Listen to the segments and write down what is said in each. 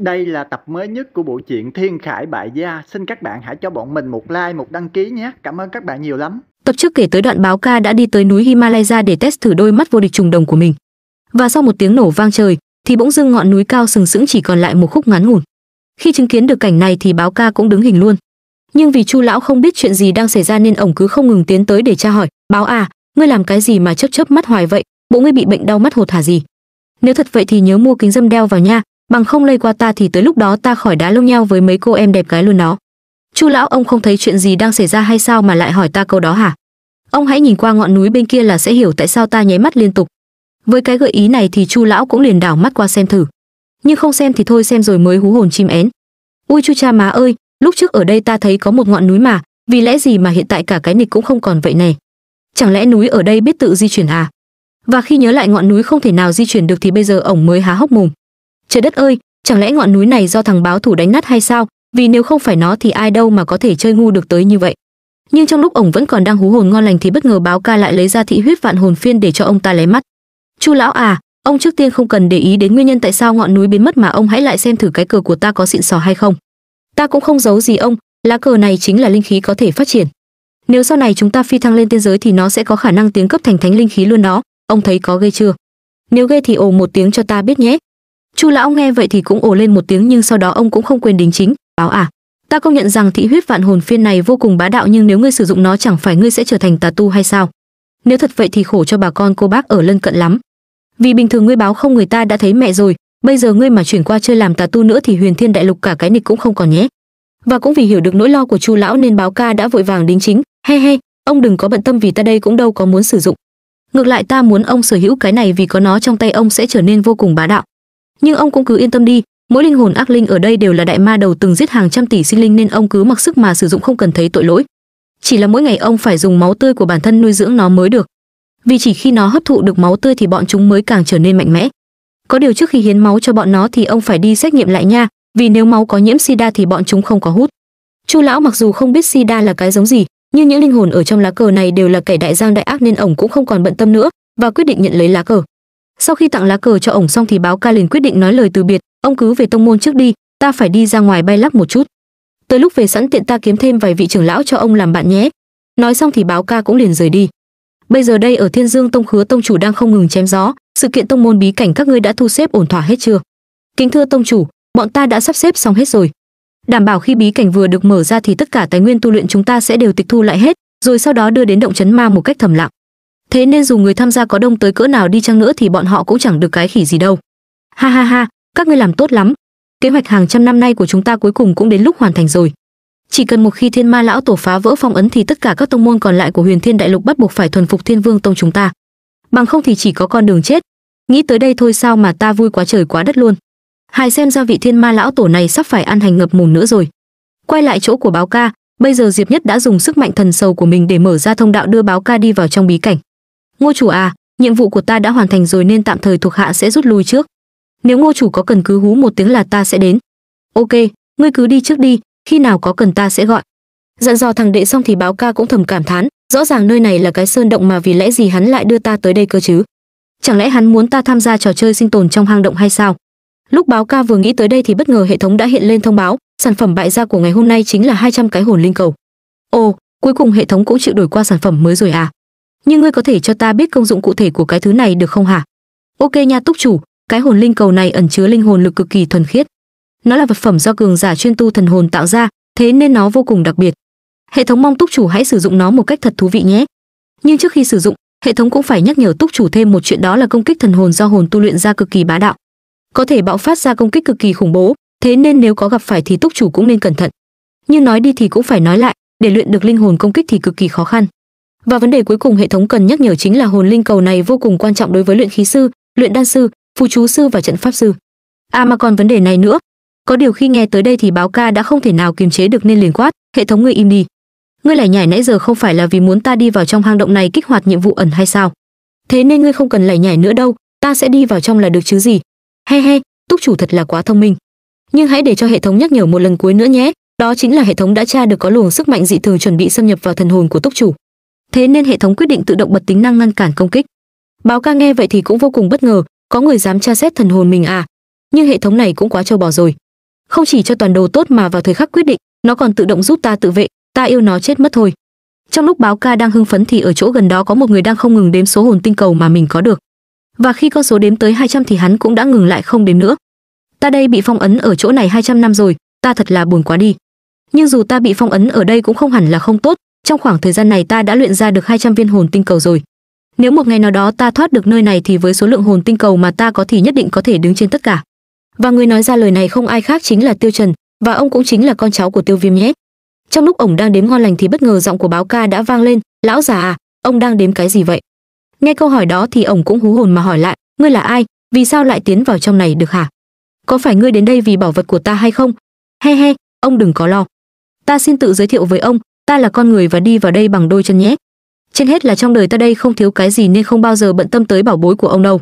Đây là tập mới nhất của bộ truyện Thiên Khải Bại Gia. Xin các bạn hãy cho bọn mình một like, một đăng ký nhé. Cảm ơn các bạn nhiều lắm. Tập trước kể tới đoạn báo ca đã đi tới núi Himalaya để test thử đôi mắt vô địch trùng đồng của mình. Và sau một tiếng nổ vang trời, thì bỗng dưng ngọn núi cao sừng sững chỉ còn lại một khúc ngắn ngủn. Khi chứng kiến được cảnh này thì báo ca cũng đứng hình luôn. Nhưng vì Chu lão không biết chuyện gì đang xảy ra nên ổng cứ không ngừng tiến tới để tra hỏi, "Báo à, ngươi làm cái gì mà chớp chớp mắt hoài vậy? Bộ ngươi bị bệnh đau mắt hột hả gì?" Nếu thật vậy thì nhớ mua kính dâm đeo vào nha, bằng không lây qua ta thì tới lúc đó ta khỏi đá lông nhau với mấy cô em đẹp gái luôn đó chu lão ông không thấy chuyện gì đang xảy ra hay sao mà lại hỏi ta câu đó hả ông hãy nhìn qua ngọn núi bên kia là sẽ hiểu tại sao ta nháy mắt liên tục với cái gợi ý này thì chu lão cũng liền đảo mắt qua xem thử nhưng không xem thì thôi xem rồi mới hú hồn chim én ui chu cha má ơi lúc trước ở đây ta thấy có một ngọn núi mà vì lẽ gì mà hiện tại cả cái nịch cũng không còn vậy này chẳng lẽ núi ở đây biết tự di chuyển à và khi nhớ lại ngọn núi không thể nào di chuyển được thì bây giờ ổng mới há hốc mồm trời đất ơi chẳng lẽ ngọn núi này do thằng báo thủ đánh nát hay sao vì nếu không phải nó thì ai đâu mà có thể chơi ngu được tới như vậy nhưng trong lúc ổng vẫn còn đang hú hồn ngon lành thì bất ngờ báo ca lại lấy ra thị huyết vạn hồn phiên để cho ông ta lấy mắt chu lão à ông trước tiên không cần để ý đến nguyên nhân tại sao ngọn núi biến mất mà ông hãy lại xem thử cái cờ của ta có xịn sò hay không ta cũng không giấu gì ông lá cờ này chính là linh khí có thể phát triển nếu sau này chúng ta phi thăng lên tiên giới thì nó sẽ có khả năng tiến cấp thành thánh linh khí luôn đó ông thấy có ghê chưa nếu ghê thì ồ một tiếng cho ta biết nhé chu lão nghe vậy thì cũng ồ lên một tiếng nhưng sau đó ông cũng không quên đính chính báo à ta công nhận rằng thị huyết vạn hồn phiên này vô cùng bá đạo nhưng nếu ngươi sử dụng nó chẳng phải ngươi sẽ trở thành tà tu hay sao nếu thật vậy thì khổ cho bà con cô bác ở lân cận lắm vì bình thường ngươi báo không người ta đã thấy mẹ rồi bây giờ ngươi mà chuyển qua chơi làm tà tu nữa thì huyền thiên đại lục cả cái nịch cũng không còn nhé và cũng vì hiểu được nỗi lo của chu lão nên báo ca đã vội vàng đính chính he he ông đừng có bận tâm vì ta đây cũng đâu có muốn sử dụng ngược lại ta muốn ông sở hữu cái này vì có nó trong tay ông sẽ trở nên vô cùng bá đạo nhưng ông cũng cứ yên tâm đi mỗi linh hồn ác linh ở đây đều là đại ma đầu từng giết hàng trăm tỷ sinh linh nên ông cứ mặc sức mà sử dụng không cần thấy tội lỗi chỉ là mỗi ngày ông phải dùng máu tươi của bản thân nuôi dưỡng nó mới được vì chỉ khi nó hấp thụ được máu tươi thì bọn chúng mới càng trở nên mạnh mẽ có điều trước khi hiến máu cho bọn nó thì ông phải đi xét nghiệm lại nha vì nếu máu có nhiễm sida thì bọn chúng không có hút chu lão mặc dù không biết sida là cái giống gì nhưng những linh hồn ở trong lá cờ này đều là kẻ đại giang đại ác nên ổng cũng không còn bận tâm nữa và quyết định nhận lấy lá cờ sau khi tặng lá cờ cho ổng xong thì báo ca liền quyết định nói lời từ biệt ông cứ về tông môn trước đi ta phải đi ra ngoài bay lắc một chút tới lúc về sẵn tiện ta kiếm thêm vài vị trưởng lão cho ông làm bạn nhé nói xong thì báo ca cũng liền rời đi bây giờ đây ở thiên dương tông khứa tông chủ đang không ngừng chém gió sự kiện tông môn bí cảnh các ngươi đã thu xếp ổn thỏa hết chưa kính thưa tông chủ bọn ta đã sắp xếp xong hết rồi đảm bảo khi bí cảnh vừa được mở ra thì tất cả tài nguyên tu luyện chúng ta sẽ đều tịch thu lại hết rồi sau đó đưa đến động chấn ma một cách thầm lặng thế nên dù người tham gia có đông tới cỡ nào đi chăng nữa thì bọn họ cũng chẳng được cái khỉ gì đâu ha ha ha các ngươi làm tốt lắm kế hoạch hàng trăm năm nay của chúng ta cuối cùng cũng đến lúc hoàn thành rồi chỉ cần một khi thiên ma lão tổ phá vỡ phong ấn thì tất cả các tông môn còn lại của huyền thiên đại lục bắt buộc phải thuần phục thiên vương tông chúng ta bằng không thì chỉ có con đường chết nghĩ tới đây thôi sao mà ta vui quá trời quá đất luôn hai xem ra vị thiên ma lão tổ này sắp phải ăn hành ngập mồm nữa rồi quay lại chỗ của báo ca bây giờ diệp nhất đã dùng sức mạnh thần sầu của mình để mở ra thông đạo đưa báo ca đi vào trong bí cảnh ngô chủ à nhiệm vụ của ta đã hoàn thành rồi nên tạm thời thuộc hạ sẽ rút lui trước nếu ngô chủ có cần cứ hú một tiếng là ta sẽ đến ok ngươi cứ đi trước đi khi nào có cần ta sẽ gọi dặn dò thằng đệ xong thì báo ca cũng thầm cảm thán rõ ràng nơi này là cái sơn động mà vì lẽ gì hắn lại đưa ta tới đây cơ chứ chẳng lẽ hắn muốn ta tham gia trò chơi sinh tồn trong hang động hay sao lúc báo ca vừa nghĩ tới đây thì bất ngờ hệ thống đã hiện lên thông báo sản phẩm bại gia của ngày hôm nay chính là 200 cái hồn linh cầu ồ cuối cùng hệ thống cũng chịu đổi qua sản phẩm mới rồi à nhưng ngươi có thể cho ta biết công dụng cụ thể của cái thứ này được không hả ok nha túc chủ cái hồn linh cầu này ẩn chứa linh hồn lực cực kỳ thuần khiết nó là vật phẩm do cường giả chuyên tu thần hồn tạo ra thế nên nó vô cùng đặc biệt hệ thống mong túc chủ hãy sử dụng nó một cách thật thú vị nhé nhưng trước khi sử dụng hệ thống cũng phải nhắc nhở túc chủ thêm một chuyện đó là công kích thần hồn do hồn tu luyện ra cực kỳ bá đạo có thể bạo phát ra công kích cực kỳ khủng bố thế nên nếu có gặp phải thì túc chủ cũng nên cẩn thận nhưng nói đi thì cũng phải nói lại để luyện được linh hồn công kích thì cực kỳ khó khăn và vấn đề cuối cùng hệ thống cần nhắc nhở chính là hồn linh cầu này vô cùng quan trọng đối với luyện khí sư, luyện đan sư, phù chú sư và trận pháp sư. À mà còn vấn đề này nữa. Có điều khi nghe tới đây thì báo ca đã không thể nào kiềm chế được nên liền quát, "Hệ thống ngươi im đi. Ngươi lải nhải nãy giờ không phải là vì muốn ta đi vào trong hang động này kích hoạt nhiệm vụ ẩn hay sao? Thế nên ngươi không cần lải nhải nữa đâu, ta sẽ đi vào trong là được chứ gì." He he, túc chủ thật là quá thông minh. Nhưng hãy để cho hệ thống nhắc nhở một lần cuối nữa nhé, đó chính là hệ thống đã tra được có luồng sức mạnh dị thường chuẩn bị xâm nhập vào thần hồn của túc chủ thế nên hệ thống quyết định tự động bật tính năng ngăn cản công kích. Báo ca nghe vậy thì cũng vô cùng bất ngờ, có người dám tra xét thần hồn mình à? Nhưng hệ thống này cũng quá trâu bò rồi. Không chỉ cho toàn đồ tốt mà vào thời khắc quyết định, nó còn tự động giúp ta tự vệ, ta yêu nó chết mất thôi. Trong lúc báo ca đang hưng phấn thì ở chỗ gần đó có một người đang không ngừng đếm số hồn tinh cầu mà mình có được. Và khi con số đếm tới 200 thì hắn cũng đã ngừng lại không đếm nữa. Ta đây bị phong ấn ở chỗ này 200 năm rồi, ta thật là buồn quá đi. Nhưng dù ta bị phong ấn ở đây cũng không hẳn là không tốt, trong khoảng thời gian này ta đã luyện ra được 200 viên hồn tinh cầu rồi nếu một ngày nào đó ta thoát được nơi này thì với số lượng hồn tinh cầu mà ta có thì nhất định có thể đứng trên tất cả và người nói ra lời này không ai khác chính là tiêu trần và ông cũng chính là con cháu của tiêu viêm nhé trong lúc ông đang đếm ngon lành thì bất ngờ giọng của báo ca đã vang lên lão già à ông đang đếm cái gì vậy nghe câu hỏi đó thì ông cũng hú hồn mà hỏi lại ngươi là ai vì sao lại tiến vào trong này được hả có phải ngươi đến đây vì bảo vật của ta hay không he he ông đừng có lo ta xin tự giới thiệu với ông ta là con người và đi vào đây bằng đôi chân nhé trên hết là trong đời ta đây không thiếu cái gì nên không bao giờ bận tâm tới bảo bối của ông đâu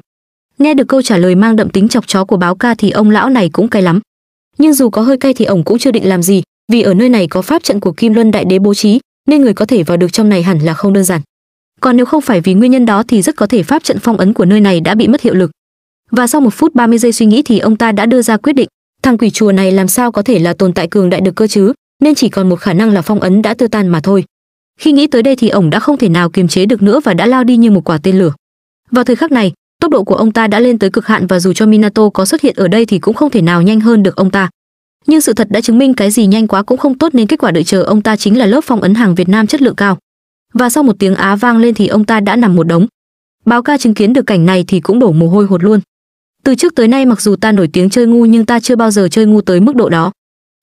nghe được câu trả lời mang đậm tính chọc chó của báo ca thì ông lão này cũng cay lắm nhưng dù có hơi cay thì ông cũng chưa định làm gì vì ở nơi này có pháp trận của kim luân đại đế bố trí nên người có thể vào được trong này hẳn là không đơn giản còn nếu không phải vì nguyên nhân đó thì rất có thể pháp trận phong ấn của nơi này đã bị mất hiệu lực và sau một phút 30 giây suy nghĩ thì ông ta đã đưa ra quyết định thằng quỷ chùa này làm sao có thể là tồn tại cường đại được cơ chứ nên chỉ còn một khả năng là phong ấn đã tiêu tan mà thôi khi nghĩ tới đây thì ổng đã không thể nào kiềm chế được nữa và đã lao đi như một quả tên lửa vào thời khắc này tốc độ của ông ta đã lên tới cực hạn và dù cho minato có xuất hiện ở đây thì cũng không thể nào nhanh hơn được ông ta nhưng sự thật đã chứng minh cái gì nhanh quá cũng không tốt nên kết quả đợi chờ ông ta chính là lớp phong ấn hàng việt nam chất lượng cao và sau một tiếng á vang lên thì ông ta đã nằm một đống báo ca chứng kiến được cảnh này thì cũng đổ mồ hôi hột luôn từ trước tới nay mặc dù ta nổi tiếng chơi ngu nhưng ta chưa bao giờ chơi ngu tới mức độ đó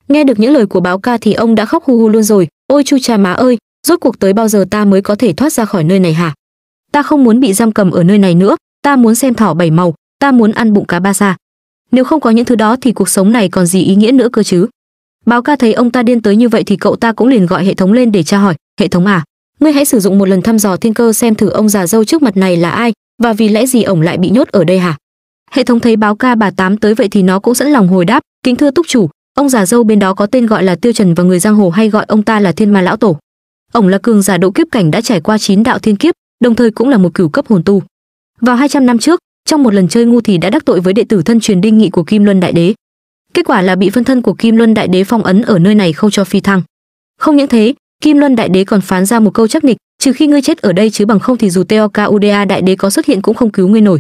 nghe được những lời của báo ca thì ông đã khóc hu hu luôn rồi ôi chu cha má ơi rốt cuộc tới bao giờ ta mới có thể thoát ra khỏi nơi này hả ta không muốn bị giam cầm ở nơi này nữa ta muốn xem thỏ bảy màu ta muốn ăn bụng cá ba sa nếu không có những thứ đó thì cuộc sống này còn gì ý nghĩa nữa cơ chứ báo ca thấy ông ta điên tới như vậy thì cậu ta cũng liền gọi hệ thống lên để tra hỏi hệ thống à ngươi hãy sử dụng một lần thăm dò thiên cơ xem thử ông già dâu trước mặt này là ai và vì lẽ gì ổng lại bị nhốt ở đây hả hệ thống thấy báo ca bà tám tới vậy thì nó cũng sẵn lòng hồi đáp kính thưa túc chủ ông già dâu bên đó có tên gọi là tiêu trần và người giang hồ hay gọi ông ta là thiên ma lão tổ ông là cường giả độ kiếp cảnh đã trải qua chín đạo thiên kiếp đồng thời cũng là một cửu cấp hồn tu vào 200 năm trước trong một lần chơi ngu thì đã đắc tội với đệ tử thân truyền đinh nghị của kim luân đại đế kết quả là bị phân thân của kim luân đại đế phong ấn ở nơi này không cho phi thăng không những thế kim luân đại đế còn phán ra một câu chắc nịch trừ khi ngươi chết ở đây chứ bằng không thì dù teoka uda đại đế có xuất hiện cũng không cứu ngươi nổi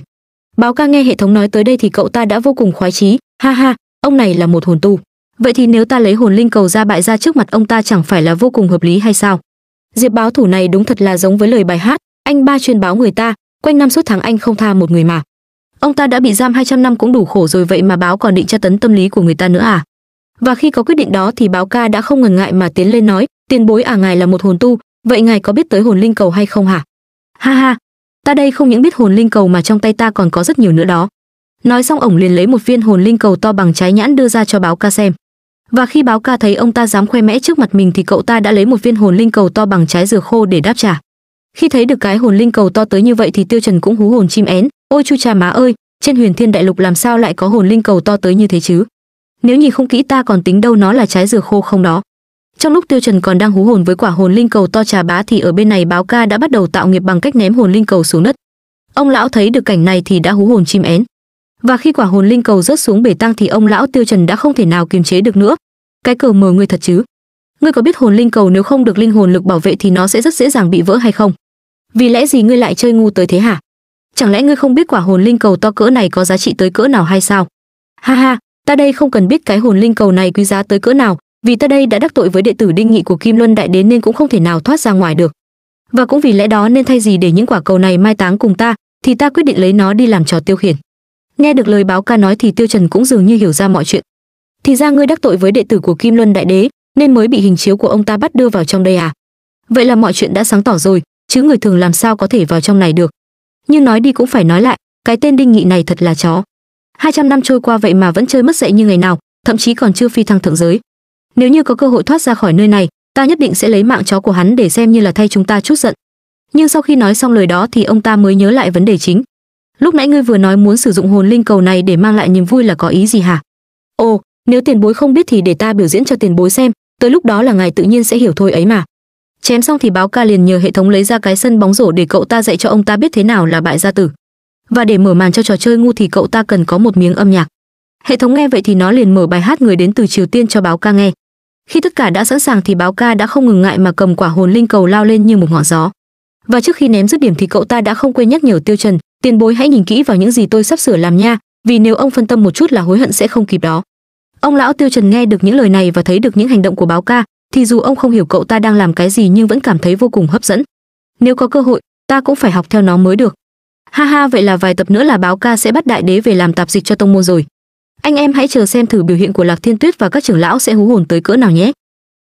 báo ca nghe hệ thống nói tới đây thì cậu ta đã vô cùng khoái chí ha ha ông này là một hồn tu vậy thì nếu ta lấy hồn linh cầu ra bại ra trước mặt ông ta chẳng phải là vô cùng hợp lý hay sao diệp báo thủ này đúng thật là giống với lời bài hát anh ba truyền báo người ta quanh năm suốt tháng anh không tha một người mà ông ta đã bị giam 200 năm cũng đủ khổ rồi vậy mà báo còn định tra tấn tâm lý của người ta nữa à và khi có quyết định đó thì báo ca đã không ngần ngại mà tiến lên nói tiền bối à ngài là một hồn tu vậy ngài có biết tới hồn linh cầu hay không hả ha ha ta đây không những biết hồn linh cầu mà trong tay ta còn có rất nhiều nữa đó nói xong ổng liền lấy một viên hồn linh cầu to bằng trái nhãn đưa ra cho báo ca xem và khi báo ca thấy ông ta dám khoe mẽ trước mặt mình thì cậu ta đã lấy một viên hồn linh cầu to bằng trái dừa khô để đáp trả khi thấy được cái hồn linh cầu to tới như vậy thì tiêu trần cũng hú hồn chim én ôi chu cha má ơi trên huyền thiên đại lục làm sao lại có hồn linh cầu to tới như thế chứ nếu nhìn không kỹ ta còn tính đâu nó là trái dừa khô không đó trong lúc tiêu trần còn đang hú hồn với quả hồn linh cầu to trà bá thì ở bên này báo ca đã bắt đầu tạo nghiệp bằng cách ném hồn linh cầu xuống đất ông lão thấy được cảnh này thì đã hú hồn chim én và khi quả hồn linh cầu rớt xuống bể tăng thì ông lão tiêu trần đã không thể nào kiềm chế được nữa cái cờ mờ ngươi thật chứ ngươi có biết hồn linh cầu nếu không được linh hồn lực bảo vệ thì nó sẽ rất dễ dàng bị vỡ hay không vì lẽ gì ngươi lại chơi ngu tới thế hả chẳng lẽ ngươi không biết quả hồn linh cầu to cỡ này có giá trị tới cỡ nào hay sao ha ha ta đây không cần biết cái hồn linh cầu này quý giá tới cỡ nào vì ta đây đã đắc tội với đệ tử đinh nghị của kim luân đại đến nên cũng không thể nào thoát ra ngoài được và cũng vì lẽ đó nên thay gì để những quả cầu này mai táng cùng ta thì ta quyết định lấy nó đi làm trò tiêu khiển nghe được lời báo ca nói thì tiêu trần cũng dường như hiểu ra mọi chuyện thì ra ngươi đắc tội với đệ tử của kim luân đại đế nên mới bị hình chiếu của ông ta bắt đưa vào trong đây à vậy là mọi chuyện đã sáng tỏ rồi chứ người thường làm sao có thể vào trong này được nhưng nói đi cũng phải nói lại cái tên đinh nghị này thật là chó 200 năm trôi qua vậy mà vẫn chơi mất dạy như ngày nào thậm chí còn chưa phi thăng thượng giới nếu như có cơ hội thoát ra khỏi nơi này ta nhất định sẽ lấy mạng chó của hắn để xem như là thay chúng ta chút giận nhưng sau khi nói xong lời đó thì ông ta mới nhớ lại vấn đề chính lúc nãy ngươi vừa nói muốn sử dụng hồn linh cầu này để mang lại niềm vui là có ý gì hả ồ nếu tiền bối không biết thì để ta biểu diễn cho tiền bối xem tới lúc đó là ngài tự nhiên sẽ hiểu thôi ấy mà chém xong thì báo ca liền nhờ hệ thống lấy ra cái sân bóng rổ để cậu ta dạy cho ông ta biết thế nào là bại gia tử và để mở màn cho trò chơi ngu thì cậu ta cần có một miếng âm nhạc hệ thống nghe vậy thì nó liền mở bài hát người đến từ triều tiên cho báo ca nghe khi tất cả đã sẵn sàng thì báo ca đã không ngừng ngại mà cầm quả hồn linh cầu lao lên như một ngọn gió và trước khi ném dứt điểm thì cậu ta đã không quên nhắc nhở tiêu trần tiền bối hãy nhìn kỹ vào những gì tôi sắp sửa làm nha vì nếu ông phân tâm một chút là hối hận sẽ không kịp đó ông lão tiêu trần nghe được những lời này và thấy được những hành động của báo ca thì dù ông không hiểu cậu ta đang làm cái gì nhưng vẫn cảm thấy vô cùng hấp dẫn nếu có cơ hội ta cũng phải học theo nó mới được ha ha vậy là vài tập nữa là báo ca sẽ bắt đại đế về làm tạp dịch cho tông môn rồi anh em hãy chờ xem thử biểu hiện của lạc thiên tuyết và các trưởng lão sẽ hú hồn tới cỡ nào nhé